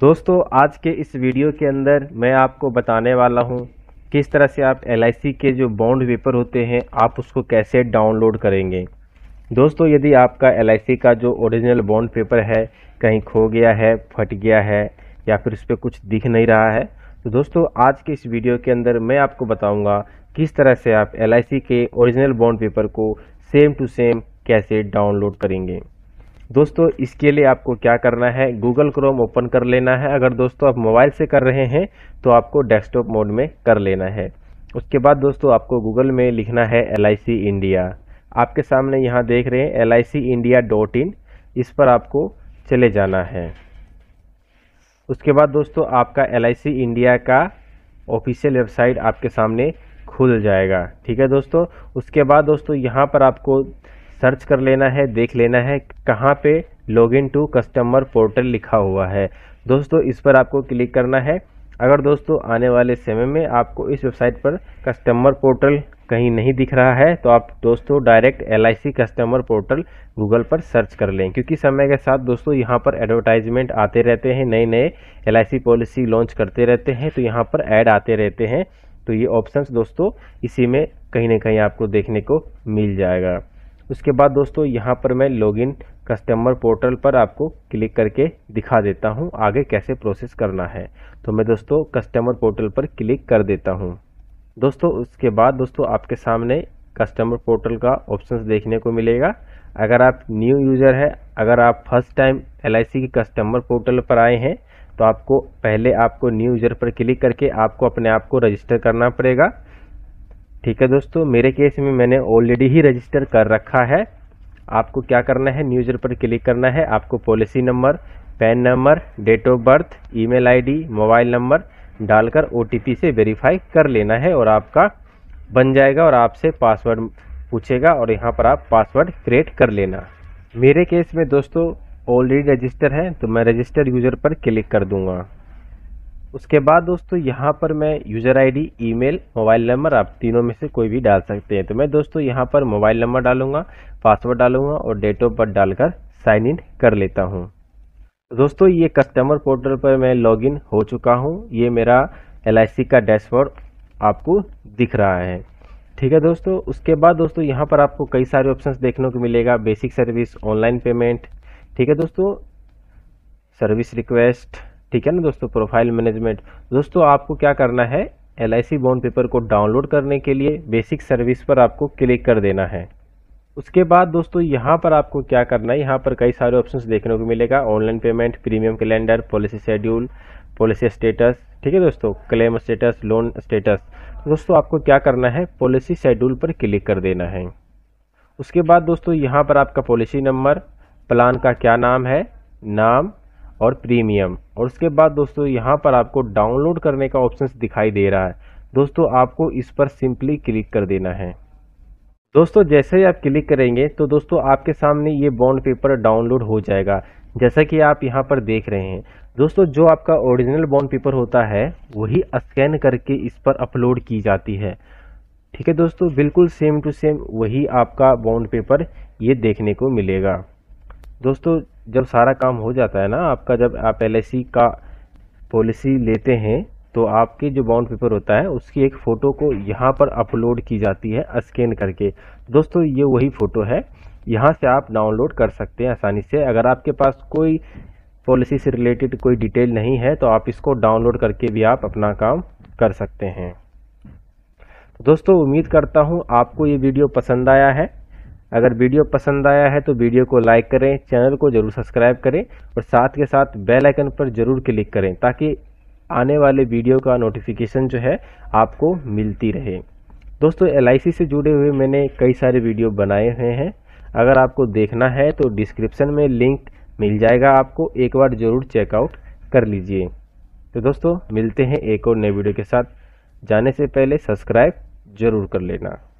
दोस्तों आज के इस वीडियो के अंदर मैं आपको बताने वाला हूं किस तरह से आप एल के जो बॉन्ड पेपर होते हैं आप उसको कैसे डाउनलोड करेंगे दोस्तों यदि आपका एल का जो ओरिजिनल बॉन्ड पेपर है कहीं खो गया है फट गया है या फिर उस पर कुछ दिख नहीं रहा है तो दोस्तों आज के इस वीडियो के अंदर मैं आपको बताऊँगा किस तरह से आप एल के ओरिजिनल बॉन्ड पेपर को सेम टू सेम कैसे डाउनलोड करेंगे दोस्तों इसके लिए आपको क्या करना है गूगल क्रोम ओपन कर लेना है अगर दोस्तों आप मोबाइल से कर रहे हैं तो आपको डेस्कटॉप मोड में कर लेना है उसके बाद दोस्तों आपको गूगल में लिखना है एल इंडिया आपके सामने यहाँ देख रहे हैं एल इंडिया डॉट इन इस पर आपको चले जाना है उसके बाद दोस्तों आपका एल इंडिया का ऑफिशियल वेबसाइट आपके सामने खुल जाएगा ठीक है दोस्तों उसके बाद दोस्तों यहाँ पर आपको सर्च कर लेना है देख लेना है कहाँ पे लॉगिन टू कस्टमर पोर्टल लिखा हुआ है दोस्तों इस पर आपको क्लिक करना है अगर दोस्तों आने वाले समय में आपको इस वेबसाइट पर कस्टमर पोर्टल कहीं नहीं दिख रहा है तो आप दोस्तों direct L customer portal Google पर सर्च कर लें क्योंकि समय के साथ दोस्तों यहाँ पर एडवर्टाइजमेंट आते रहते हैं नए नए एल पॉलिसी लॉन्च करते रहते हैं तो यहाँ पर ऐड आते रहते हैं तो ये ऑप्शंस दोस्तों इसी में कहीं ना कहीं आपको देखने को मिल जाएगा उसके बाद दोस्तों यहाँ पर मैं लॉगिन कस्टमर पोर्टल पर आपको क्लिक करके दिखा देता हूँ आगे कैसे प्रोसेस करना है तो मैं दोस्तों कस्टमर पोर्टल पर क्लिक कर देता हूँ दोस्तों उसके बाद दोस्तों आपके सामने कस्टमर पोर्टल का ऑप्शन देखने को मिलेगा अगर आप न्यू यूज़र हैं अगर आप फर्स्ट टाइम एल के कस्टमर पोर्टल पर आए हैं तो आपको पहले आपको न्यू यूज़र पर क्लिक करके आपको अपने आप को रजिस्टर करना पड़ेगा ठीक है दोस्तों मेरे केस में मैंने ऑलरेडी ही रजिस्टर कर रखा है आपको क्या करना है न्यूज़र पर क्लिक करना है आपको policy number PAN number date of birth email ID, mobile number डालकर ओ से वेरीफाई कर लेना है और आपका बन जाएगा और आपसे पासवर्ड पूछेगा और यहाँ पर आप पासवर्ड क्रिएट कर लेना मेरे केस में दोस्तों ऑलरेडी रजिस्टर है तो मैं रजिस्टर यूज़र पर क्लिक कर दूंगा उसके बाद दोस्तों यहाँ पर मैं user ID, email, mobile number आप तीनों में से कोई भी डाल सकते हैं तो मैं दोस्तों यहाँ पर मोबाइल नंबर डालूंगा पासवर्ड डालूंगा और डेट ऑफ बर्थ डालकर साइन इन कर लेता हूँ दोस्तों ये कस्टमर पोर्टल पर मैं लॉगिन हो चुका हूँ ये मेरा एल का डैशबोर्ड आपको दिख रहा है ठीक है दोस्तों उसके बाद दोस्तों यहाँ पर आपको कई सारे ऑप्शंस देखने को मिलेगा बेसिक सर्विस ऑनलाइन पेमेंट ठीक है दोस्तों सर्विस रिक्वेस्ट ठीक है ना दोस्तों प्रोफाइल मैनेजमेंट दोस्तों आपको क्या करना है L I C bond paper को डाउनलोड करने के लिए बेसिक सर्विस पर आपको क्लिक कर देना है उसके बाद दोस्तों यहाँ पर आपको क्या करना है यहाँ पर कई सारे ऑप्शंस देखने को मिलेगा online payment premium calendar policy schedule policy status ठीक है दोस्तों क्लेम स्टेटस लोन स्टेटस दोस्तों आपको क्या करना है पॉलिसी शेड्यूल पर क्लिक कर देना है उसके बाद दोस्तों यहाँ पर आपका पॉलिसी नंबर प्लान का क्या नाम है नाम और प्रीमियम और उसके बाद दोस्तों यहाँ पर आपको डाउनलोड करने का ऑप्शन दिखाई दे रहा है दोस्तों आपको इस पर सिंपली क्लिक कर देना है दोस्तों जैसे ही आप क्लिक करेंगे तो दोस्तों आपके सामने ये बॉन्ड पेपर डाउनलोड हो जाएगा जैसा कि आप यहाँ पर देख रहे हैं दोस्तों जो आपका ओरिजिनल बॉन्ड पेपर होता है वही स्कैन करके इस पर अपलोड की जाती है ठीक है दोस्तों बिल्कुल सेम टू सेम वही आपका बॉन्ड पेपर ये देखने को मिलेगा दोस्तों जब सारा काम हो जाता है ना आपका जब आप एल का पॉलिसी लेते हैं तो आपके जो बाउंड पेपर होता है उसकी एक फ़ोटो को यहाँ पर अपलोड की जाती है स्कैन करके दोस्तों ये वही फ़ोटो है यहाँ से आप डाउनलोड कर सकते हैं आसानी से अगर आपके पास कोई पॉलिसी से रिलेटेड कोई डिटेल नहीं है तो आप इसको डाउनलोड करके भी आप अपना काम कर सकते हैं दोस्तों उम्मीद करता हूँ आपको ये वीडियो पसंद आया है अगर वीडियो पसंद आया है तो वीडियो को लाइक करें चैनल को ज़रूर सब्सक्राइब करें और साथ के साथ बेल आइकन पर ज़रूर क्लिक करें ताकि आने वाले वीडियो का नोटिफिकेशन जो है आपको मिलती रहे दोस्तों एल से जुड़े हुए मैंने कई सारे वीडियो बनाए हुए हैं अगर आपको देखना है तो डिस्क्रिप्शन में लिंक मिल जाएगा आपको एक बार ज़रूर चेकआउट कर लीजिए तो दोस्तों मिलते हैं एक और नए वीडियो के साथ जाने से पहले सब्सक्राइब ज़रूर कर लेना